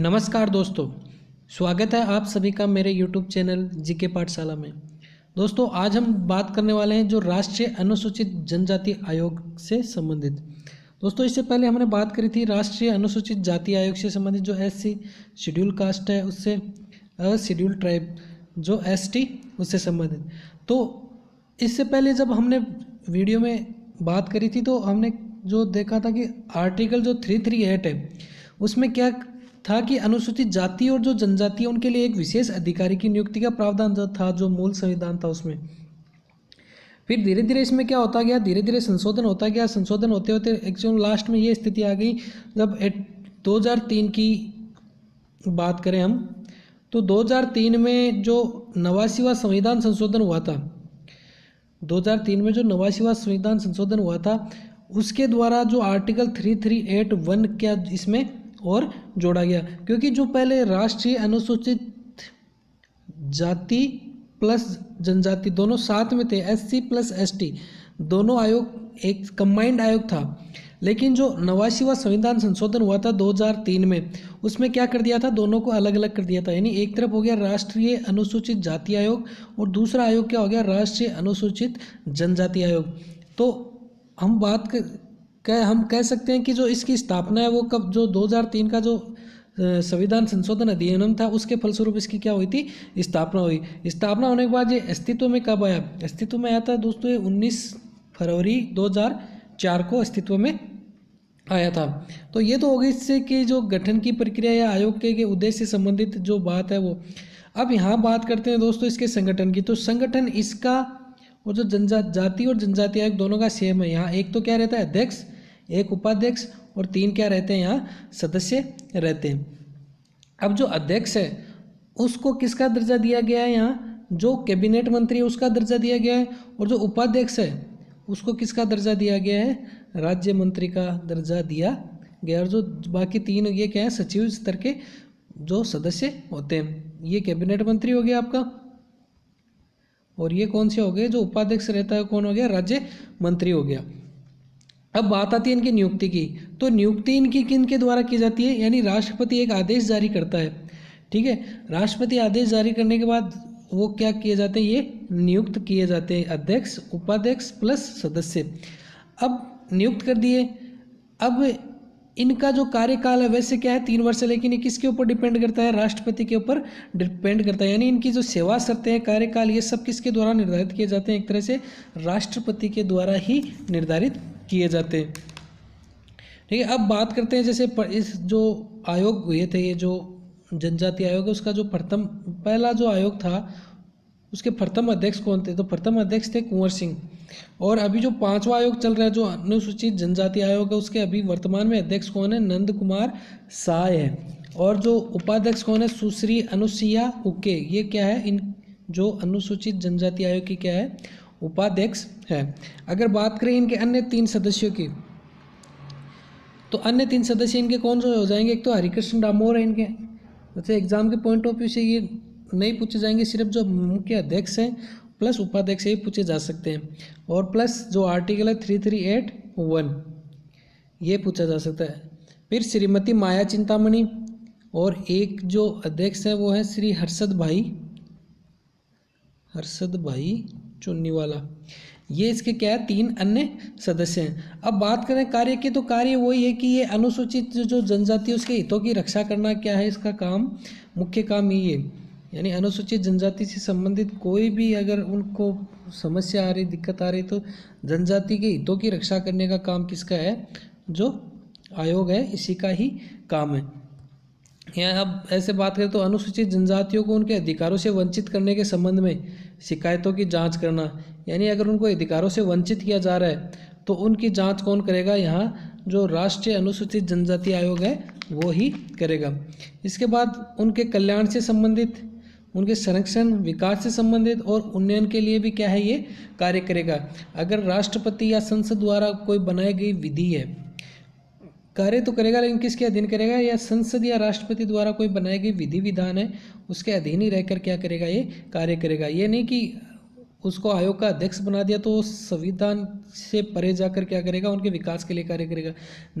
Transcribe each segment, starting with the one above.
नमस्कार दोस्तों स्वागत है आप सभी का मेरे YouTube चैनल जीके पाठशाला में दोस्तों आज हम बात करने वाले हैं जो राष्ट्रीय अनुसूचित जनजाति आयोग से संबंधित दोस्तों इससे पहले हमने बात करी थी राष्ट्रीय अनुसूचित जाति आयोग से संबंधित जो एस सी शेड्यूल कास्ट है उससे शेड्यूल ट्राइब जो एस टी उससे संबंधित तो इससे पहले जब हमने वीडियो में बात करी थी तो हमने जो देखा था कि आर्टिकल जो थ्री थ्री एट है उसमें क्या था कि अनुसूचित जाति और जो जनजाति है उनके लिए एक विशेष अधिकारी की नियुक्ति का प्रावधान था जो मूल संविधान था उसमें फिर धीरे धीरे इसमें क्या होता गया धीरे धीरे संशोधन होता गया संशोधन होते होते एक्चुअल लास्ट में ये स्थिति आ गई जब दो की बात करें हम तो 2003 में जो नवासीवा संविधान संशोधन हुआ था 2003 में जो नवासीवा संविधान संशोधन हुआ था उसके द्वारा जो article three three eight one क्या इसमें और जोड़ा गया क्योंकि जो पहले राष्ट्रीय अनुसूचित जाति प्लस जनजाति दोनों साथ में थे S C plus S T दोनों आयोग एक कंबाइंड आयोग था लेकिन जो नवासीवा संविधान संशोधन हुआ था 2003 में उसमें क्या कर दिया था दोनों को अलग अलग कर दिया था यानी एक तरफ हो गया राष्ट्रीय अनुसूचित जाति आयोग और दूसरा आयोग क्या हो गया राष्ट्रीय अनुसूचित जनजाति आयोग तो हम बात कर कह हम कह सकते हैं कि जो इसकी स्थापना है वो कब जो 2003 का जो संविधान संशोधन अधिनियम था उसके फलस्वरूप इसकी क्या हुई थी स्थापना हुई स्थापना होने के बाद ये अस्तित्व में कब आया अस्तित्व में आया था दोस्तों ये उन्नीस फरवरी 2004 को अस्तित्व में आया था तो ये तो होगी इससे कि जो गठन की प्रक्रिया या आयोग के, के उद्देश्य से संबंधित जो बात है वो अब यहाँ बात करते हैं दोस्तों इसके संगठन की तो संगठन इसका और जो जनजाति और जनजाति आयोग दोनों का सेम है यहाँ एक तो क्या रहता है अध्यक्ष एक उपाध्यक्ष और तीन क्या रहते हैं यहाँ सदस्य रहते हैं अब जो अध्यक्ष है उसको किसका दर्जा दिया गया है यहाँ जो कैबिनेट मंत्री है उसका दर्जा दिया गया है और जो उपाध्यक्ष है उसको किसका दर्जा दिया गया है राज्य मंत्री का दर्जा दिया गया और जो बाकी तीन ये क्या है सचिव स्तर के जो सदस्य होते हैं ये कैबिनेट मंत्री हो गया आपका और ये कौन से हो गए जो उपाध्यक्ष रहता है कौन हो गया राज्य मंत्री हो गया अब बात आती है इनकी नियुक्ति की तो नियुक्ति इनकी किन के द्वारा की जाती है यानी राष्ट्रपति एक आदेश जारी करता है ठीक है राष्ट्रपति आदेश जारी करने के बाद वो क्या किए जाते हैं ये नियुक्त किए जाते हैं अध्यक्ष उपाध्यक्ष प्लस सदस्य अब नियुक्त कर दिए अब इनका जो कार्यकाल है वैसे क्या है तीन वर्ष है लेकिन ये किसके ऊपर डिपेंड करता है राष्ट्रपति के ऊपर डिपेंड करता है यानी इनकी जो सेवा शर्तें हैं कार्यकाल ये सब किसके द्वारा निर्धारित किए जाते हैं एक तरह से राष्ट्रपति के द्वारा ही निर्धारित किए जाते ठीक है अब बात करते हैं जैसे इस जो आयोग हुए थे ये जो जनजाति आयोग है उसका जो प्रथम पहला जो आयोग था उसके प्रथम अध्यक्ष कौन थे तो प्रथम अध्यक्ष थे कुंवर सिंह और अभी जो पांचवा आयोग चल रहा है जो अनुसूचित जनजाति आयोग है उसके अभी वर्तमान में अध्यक्ष कौन है नंद कुमार साय है और जो उपाध्यक्ष कौन है सुश्री अनुसुईया उके ये क्या है इन जो अनुसूचित जनजाति आयोग की क्या है उपाध्यक्ष है अगर बात करें इनके अन्य तीन सदस्यों की तो अन्य तीन सदस्य इनके कौन से हो जाएंगे एक तो हरिकृष्ण डामोर है इनके अच्छा मतलब एग्जाम के पॉइंट ऑफ व्यू से ये नहीं पूछे जाएंगे सिर्फ जो मुख्य अध्यक्ष हैं प्लस उपाध्यक्ष ये पूछे जा सकते हैं और प्लस जो आर्टिकल है थ्री थ्री एट वन ये पूछा जा सकता है फिर श्रीमती माया चिंतामणि और एक जो अध्यक्ष है वो है श्री हर्षद भाई हर्षद भाई चुन्नी वाला ये इसके क्या है तीन अन्य सदस्य हैं अब बात करें कार्य की तो कार्य वही है कि ये अनुसूचित जो जनजाति उसके हितों की रक्षा करना क्या है इसका काम मुख्य काम ये है यानी अनुसूचित जनजाति से संबंधित कोई भी अगर उनको समस्या आ रही दिक्कत आ रही तो जनजाति के हितों की रक्षा करने का काम किसका है जो आयोग है इसी का ही काम है यहाँ अब ऐसे बात करें तो अनुसूचित जनजातियों को उनके अधिकारों से वंचित करने के संबंध में शिकायतों की जांच करना यानी अगर उनको अधिकारों से वंचित किया जा रहा है तो उनकी जांच कौन करेगा यहाँ जो राष्ट्रीय अनुसूचित जनजाति आयोग है वो ही करेगा इसके बाद उनके कल्याण से संबंधित उनके संरक्षण विकास से संबंधित और उन्नयन के लिए भी क्या है ये कार्य करेगा अगर राष्ट्रपति या संसद द्वारा कोई बनाई गई विधि है कार्य तो करेगा लेकिन किसके अधीन करेगा या संसद या राष्ट्रपति द्वारा कोई बनाई गई विधि विधान है उसके अधीन ही रहकर क्या करेगा ये कार्य करेगा ये नहीं कि उसको आयोग का अध्यक्ष बना दिया तो संविधान से परे जाकर क्या करेगा उनके विकास के लिए कार्य करेगा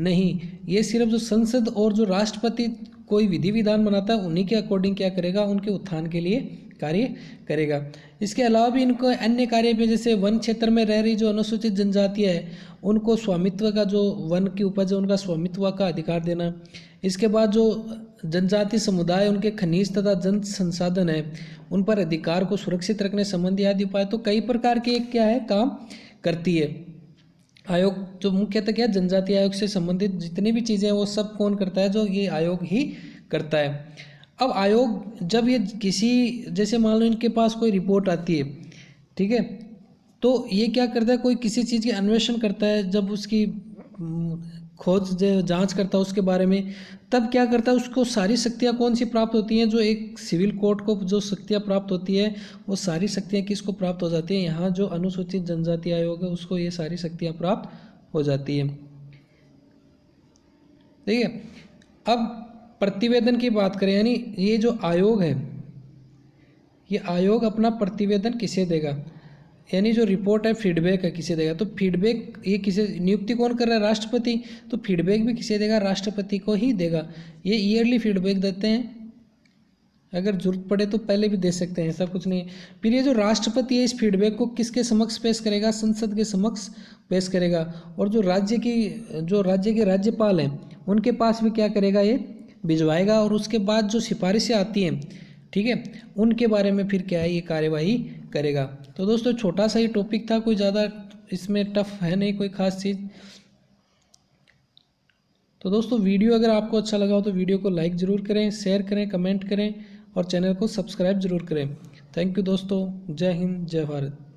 नहीं ये सिर्फ जो संसद और जो राष्ट्रपति कोई विधि विधान बनाता है उन्हीं के अकॉर्डिंग क्या करेगा उनके उत्थान के लिए कार्य करेगा इसके अलावा भी इनको अन्य कार्य पे जैसे वन क्षेत्र में रह रही जो अनुसूचित जनजातियाँ है उनको स्वामित्व का जो वन की उपज है उनका स्वामित्व का अधिकार देना इसके बाद जो जनजाति समुदाय उनके खनिज तथा जन संसाधन है उन पर अधिकार को सुरक्षित रखने संबंधी आदि उपाय तो कई प्रकार के क्या है काम करती है आयोग जो मुख्यतः क्या जनजाति आयोग से संबंधित जितनी भी चीज़ें हैं वो सब कौन करता है जो ये आयोग ही करता है अब आयोग जब ये किसी जैसे मान लो इनके पास कोई रिपोर्ट आती है ठीक है तो ये क्या करता है कोई किसी चीज़ की अन्वेषण करता है जब उसकी हम्म, खोज जांच करता है उसके बारे में तब क्या करता है उसको सारी शक्तियाँ कौन सी प्राप्त होती हैं जो एक सिविल कोर्ट को जो शक्तियाँ प्राप्त होती है वो सारी शक्तियाँ किसको प्राप्त हो जाती हैं यहाँ जो अनुसूचित जनजाति आयोग है उसको ये सारी शक्तियाँ प्राप्त हो जाती है ठीक है अब प्रतिवेदन की बात करें यानी ये जो आयोग है ये आयोग अपना प्रतिवेदन किसे देगा यानी जो रिपोर्ट है फीडबैक है किसे देगा तो फीडबैक ये किसे नियुक्ति कौन कर रहा है राष्ट्रपति तो फीडबैक भी किसे देगा राष्ट्रपति को ही देगा ये ईयरली फीडबैक देते हैं अगर जरूरत पड़े तो पहले भी दे सकते हैं ऐसा कुछ नहीं फिर ये जो राष्ट्रपति है इस फीडबैक को किसके समक्ष पेश करेगा संसद के समक्ष पेश करेगा और जो राज्य की जो राज्य के राज्यपाल हैं उनके पास भी क्या करेगा ये भिजवाएगा और उसके बाद जो सिफारिशें आती हैं ठीक है उनके बारे में फिर क्या है ये कार्यवाही करेगा तो दोस्तों छोटा सा ही टॉपिक था कोई ज़्यादा इसमें टफ है नहीं कोई ख़ास चीज़ तो दोस्तों वीडियो अगर आपको अच्छा लगा हो तो वीडियो को लाइक ज़रूर करें शेयर करें कमेंट करें और चैनल को सब्सक्राइब ज़रूर करें थैंक यू दोस्तों जय हिंद जय भारत